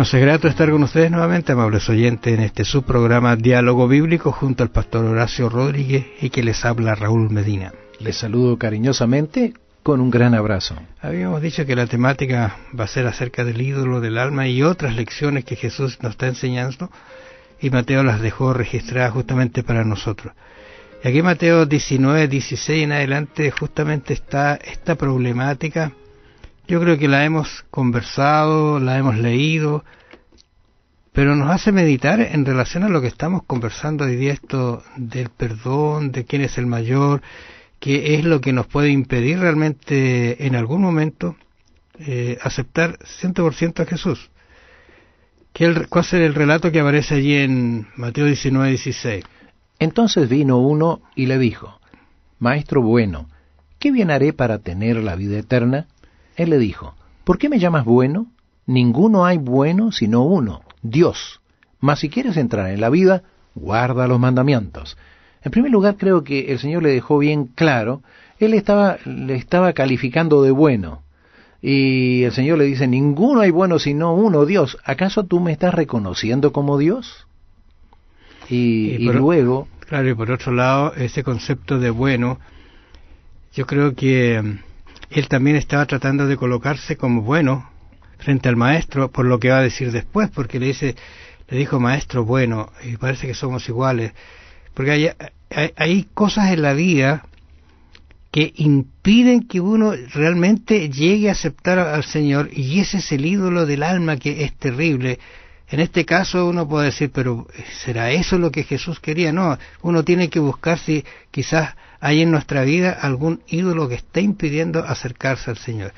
Nos es grato estar con ustedes nuevamente, amables oyentes, en este subprograma Diálogo Bíblico junto al pastor Horacio Rodríguez y que les habla Raúl Medina. Les saludo cariñosamente con un gran abrazo. Habíamos dicho que la temática va a ser acerca del ídolo del alma y otras lecciones que Jesús nos está enseñando y Mateo las dejó registradas justamente para nosotros. Y aquí Mateo 19, 16 en adelante justamente está esta problemática yo creo que la hemos conversado, la hemos leído, pero nos hace meditar en relación a lo que estamos conversando hoy día, esto del perdón, de quién es el mayor, qué es lo que nos puede impedir realmente en algún momento eh, aceptar 100% a Jesús. ¿Cuál es el relato que aparece allí en Mateo 19, 16? Entonces vino uno y le dijo, Maestro bueno, ¿qué bien haré para tener la vida eterna? Él le dijo, ¿por qué me llamas bueno? Ninguno hay bueno sino uno, Dios. Mas si quieres entrar en la vida, guarda los mandamientos. En primer lugar, creo que el Señor le dejó bien claro, Él estaba, le estaba calificando de bueno. Y el Señor le dice, ninguno hay bueno sino uno, Dios. ¿Acaso tú me estás reconociendo como Dios? Y, eh, y luego... Claro, y por otro lado, ese concepto de bueno, yo creo que él también estaba tratando de colocarse como bueno frente al maestro por lo que va a decir después, porque le dice, le dijo maestro bueno, y parece que somos iguales, porque hay, hay, hay cosas en la vida que impiden que uno realmente llegue a aceptar al Señor y ese es el ídolo del alma que es terrible en este caso uno puede decir, pero eh, ¿será eso lo que Jesús quería? No, uno tiene que buscar si quizás hay en nuestra vida algún ídolo que esté impidiendo acercarse al Señor.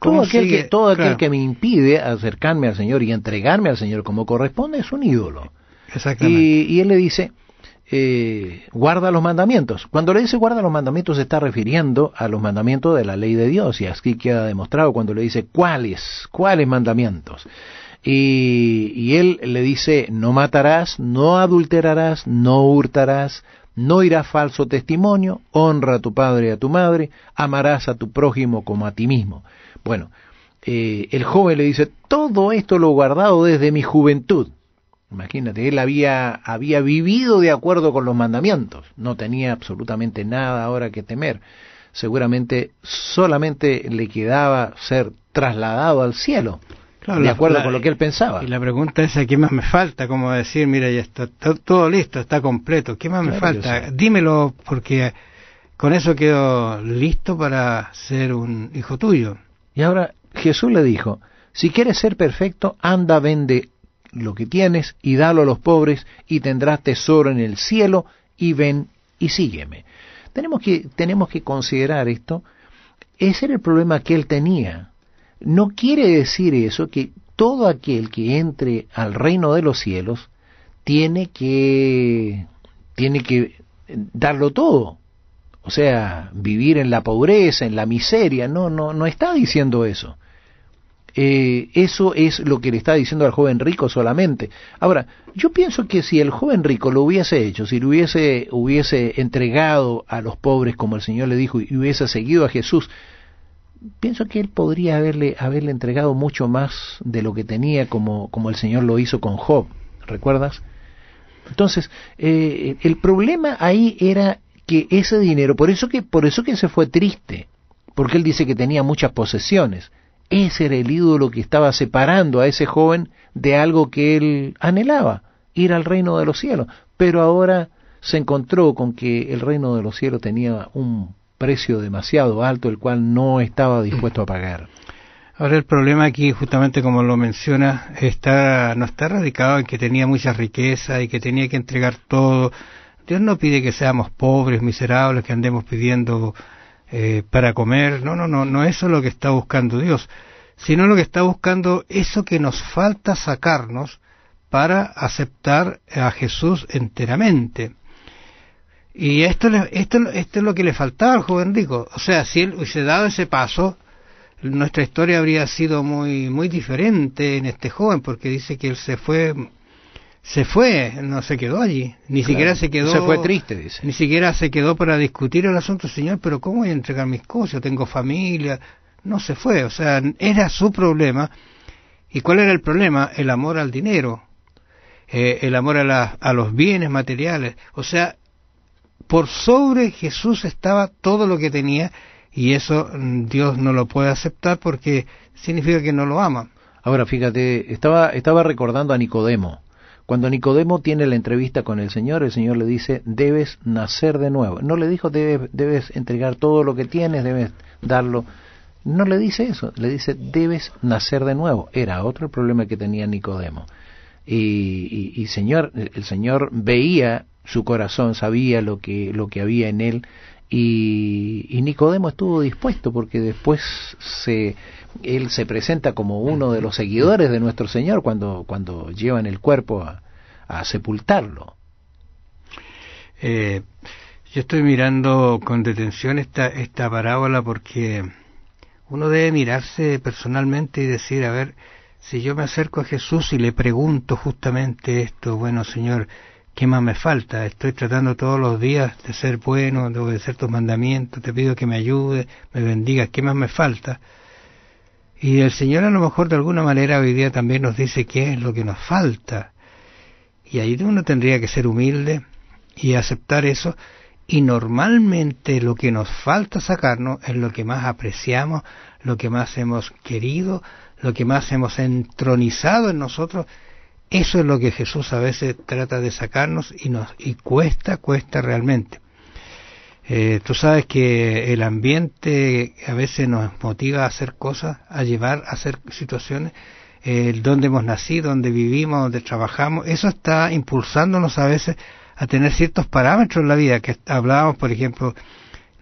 Todo aquel, que, todo aquel que me impide acercarme al Señor y entregarme al Señor como corresponde es un ídolo. Exactamente. Y, y él le dice, eh, guarda los mandamientos. Cuando le dice guarda los mandamientos se está refiriendo a los mandamientos de la ley de Dios y aquí queda demostrado cuando le dice cuáles, cuáles mandamientos. Y, él le dice, no matarás, no adulterarás, no hurtarás, no irás falso testimonio, honra a tu padre y a tu madre, amarás a tu prójimo como a ti mismo. Bueno, eh, el joven le dice, todo esto lo he guardado desde mi juventud. Imagínate, él había, había vivido de acuerdo con los mandamientos, no tenía absolutamente nada ahora que temer. Seguramente solamente le quedaba ser trasladado al cielo de acuerdo con lo que él pensaba. Y la pregunta es, ¿qué más me falta? Como decir, mira, ya está, todo listo, está completo, ¿qué más me falta? Dímelo porque con eso quedo listo para ser un hijo tuyo. Y ahora Jesús le dijo, si quieres ser perfecto, anda, vende lo que tienes y dalo a los pobres y tendrás tesoro en el cielo y ven y sígueme. Tenemos que, tenemos que considerar esto. Ese era el problema que él tenía no quiere decir eso que todo aquel que entre al reino de los cielos tiene que tiene que darlo todo. O sea, vivir en la pobreza, en la miseria, no no no está diciendo eso. Eh, eso es lo que le está diciendo al joven rico solamente. Ahora, yo pienso que si el joven rico lo hubiese hecho, si lo hubiese, hubiese entregado a los pobres como el Señor le dijo y hubiese seguido a Jesús, pienso que él podría haberle, haberle entregado mucho más de lo que tenía como, como el Señor lo hizo con Job, ¿recuerdas? Entonces, eh, el problema ahí era que ese dinero, por eso que, por eso que se fue triste, porque él dice que tenía muchas posesiones. Ese era el ídolo que estaba separando a ese joven de algo que él anhelaba, ir al reino de los cielos. Pero ahora se encontró con que el reino de los cielos tenía un precio demasiado alto el cual no estaba dispuesto a pagar. Ahora el problema aquí, justamente como lo menciona, está, no está radicado en que tenía mucha riqueza y que tenía que entregar todo. Dios no pide que seamos pobres, miserables, que andemos pidiendo eh, para comer. No, no, no, no eso es lo que está buscando Dios, sino lo que está buscando eso que nos falta sacarnos para aceptar a Jesús enteramente. Y esto, esto, esto es lo que le faltaba al joven rico. O sea, si él hubiese dado ese paso, nuestra historia habría sido muy, muy diferente en este joven, porque dice que él se fue, se fue, no se quedó allí. Ni siquiera se quedó. Se fue triste, dice. Ni siquiera se quedó para discutir el asunto, señor, pero ¿cómo voy a entregar mis cosas? Tengo familia. No se fue, o sea, era su problema. ¿Y cuál era el problema? El amor al dinero, eh, el amor a, a los bienes materiales. O sea, por sobre Jesús estaba todo lo que tenía y eso mm, Dios no lo puede aceptar porque significa que no lo ama. Ahora fíjate, estaba, estaba recordando a Nicodemo. Cuando Nicodemo tiene la entrevista con el Señor, el Señor le dice, debes nacer de nuevo. No le dijo, debes, debes, entregar todo lo que tienes, debes darlo. No le dice eso, le dice, debes nacer de nuevo. Era otro problema que tenía Nicodemo. Y, y señor, el Señor veía su corazón sabía lo que, lo que había en él y, Nicodemo estuvo dispuesto porque después se, él se presenta como uno de los seguidores de nuestro Señor cuando, cuando llevan el cuerpo a, sepultarlo. Eh, yo estoy mirando con detención esta, esta parábola porque uno debe mirarse personalmente y decir, a ver, si yo me acerco a Jesús y le pregunto justamente esto, bueno Señor, ¿qué más me falta? Estoy tratando todos los días de ser bueno, de obedecer tus mandamientos, te pido que me ayudes, me bendigas, ¿qué más me falta? Y el Señor a lo mejor de alguna manera hoy día también nos dice qué es lo que nos falta. Y ahí uno tendría que ser humilde y aceptar eso. Y normalmente lo que nos falta sacarnos es lo que más apreciamos, lo que más hemos querido, lo que más hemos entronizado en nosotros eso es lo que Jesús a veces trata de sacarnos y nos y cuesta, cuesta realmente. Eh, tú sabes que el ambiente a veces nos motiva a hacer cosas, a llevar a hacer situaciones, el donde hemos nacido, donde vivimos, donde trabajamos, eso está impulsándonos a veces a tener ciertos parámetros en la vida, que hablábamos, por ejemplo,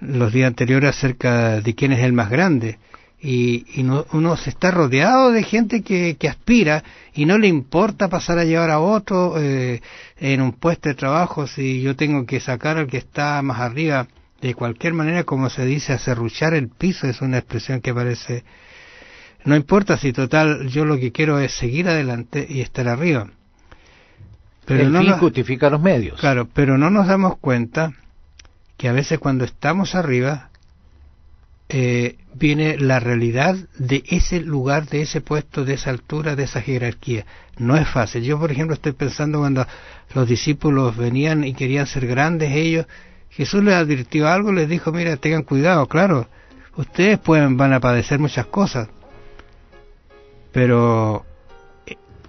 los días anteriores acerca de quién es el más grande y, uno se está rodeado de gente que, aspira y no le importa pasar a llevar a otro eh, en un puesto de trabajo si yo tengo que sacar al que está más arriba de cualquier manera como se dice acerruchar el piso es una expresión que parece no importa si total yo lo que quiero es seguir adelante y estar arriba pero el fin justifica los medios claro pero no nos damos cuenta que a veces cuando estamos arriba eh, viene la realidad de ese lugar, de ese puesto, de esa altura, de esa jerarquía. No es fácil. Yo, por ejemplo, estoy pensando cuando los discípulos venían y querían ser grandes ellos, Jesús les advirtió algo, les dijo, mira, tengan cuidado, claro, ustedes pueden, van a padecer muchas cosas, pero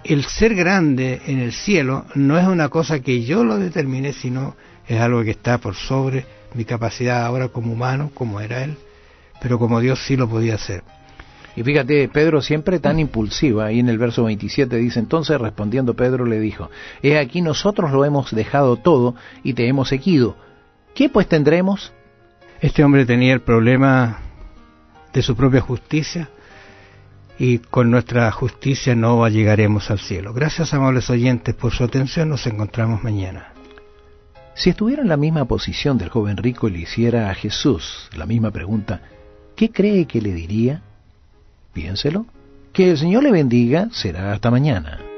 el ser grande en el cielo no es una cosa que yo lo determine, sino es algo que está por sobre mi capacidad ahora como humano, como era él pero como Dios sí lo podía hacer. Y fíjate, Pedro siempre tan impulsiva, ahí en el verso 27 dice, entonces respondiendo Pedro le dijo, he aquí nosotros lo hemos dejado todo y te hemos seguido. ¿Qué pues tendremos? Este hombre tenía el problema de su propia justicia y con nuestra justicia no llegaremos al cielo. Gracias, amables oyentes, por su atención. Nos encontramos mañana. Si estuviera en la misma posición del joven rico y le hiciera a Jesús la misma pregunta, ¿Qué cree que le diría? Piénselo. Que el Señor le bendiga será hasta mañana.